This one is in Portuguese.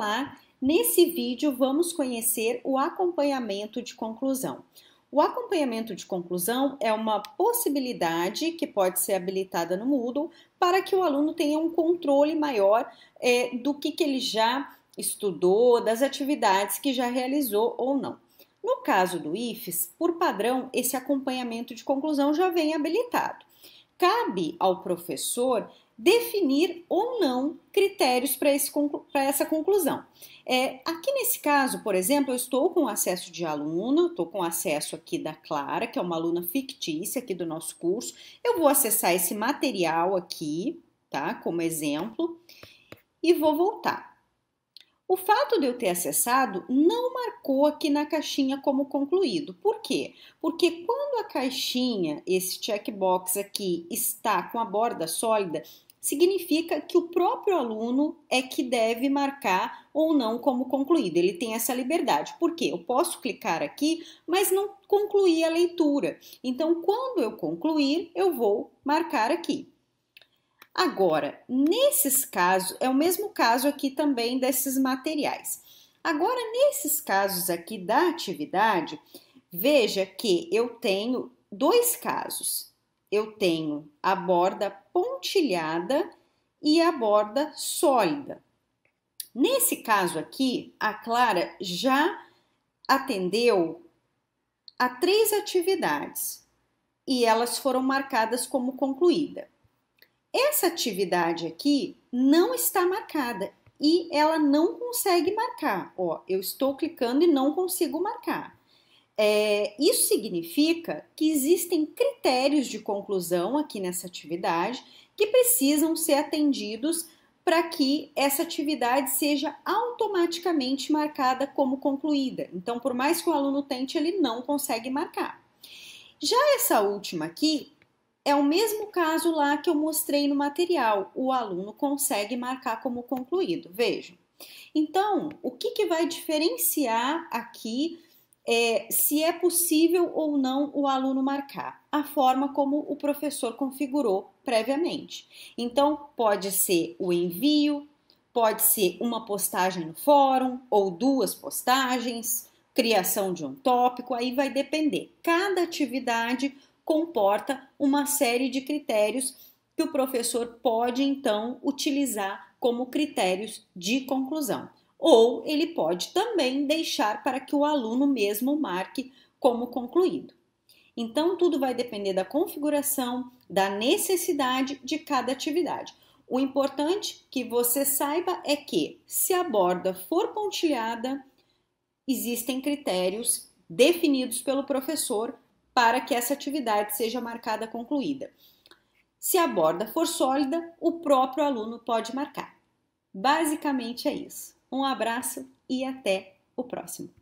Olá! Nesse vídeo vamos conhecer o acompanhamento de conclusão. O acompanhamento de conclusão é uma possibilidade que pode ser habilitada no Moodle para que o aluno tenha um controle maior é, do que, que ele já estudou, das atividades que já realizou ou não. No caso do IFES, por padrão, esse acompanhamento de conclusão já vem habilitado. Cabe ao professor definir ou não critérios para conclu essa conclusão. É, aqui nesse caso, por exemplo, eu estou com acesso de aluna, estou com acesso aqui da Clara, que é uma aluna fictícia aqui do nosso curso. Eu vou acessar esse material aqui, tá? Como exemplo, e vou voltar. O fato de eu ter acessado não marcou aqui na caixinha como concluído. Por quê? Porque quando a caixinha, esse checkbox aqui, está com a borda sólida, significa que o próprio aluno é que deve marcar ou não como concluído. Ele tem essa liberdade. Por quê? Eu posso clicar aqui, mas não concluir a leitura. Então, quando eu concluir, eu vou marcar aqui. Agora, nesses casos, é o mesmo caso aqui também desses materiais. Agora, nesses casos aqui da atividade, veja que eu tenho dois casos eu tenho a borda pontilhada e a borda sólida. Nesse caso aqui, a Clara já atendeu a três atividades e elas foram marcadas como concluída. Essa atividade aqui não está marcada e ela não consegue marcar. Ó, eu estou clicando e não consigo marcar. É, isso significa que existem critérios de conclusão aqui nessa atividade que precisam ser atendidos para que essa atividade seja automaticamente marcada como concluída. Então, por mais que o aluno tente, ele não consegue marcar. Já essa última aqui é o mesmo caso lá que eu mostrei no material. O aluno consegue marcar como concluído. Vejam. Então, o que, que vai diferenciar aqui? é, se é possível ou não o aluno marcar, a forma como o professor configurou previamente. Então, pode ser o envio, pode ser uma postagem no fórum ou duas postagens, criação de um tópico, aí vai depender. Cada atividade comporta uma série de critérios que o professor pode então utilizar como critérios de conclusão ou ele pode também deixar para que o aluno mesmo marque como concluído. Então, tudo vai depender da configuração, da necessidade de cada atividade. O importante que você saiba é que, se a borda for pontilhada, existem critérios definidos pelo professor para que essa atividade seja marcada concluída. Se a borda for sólida, o próprio aluno pode marcar. Basicamente é isso. Um abraço e até o próximo!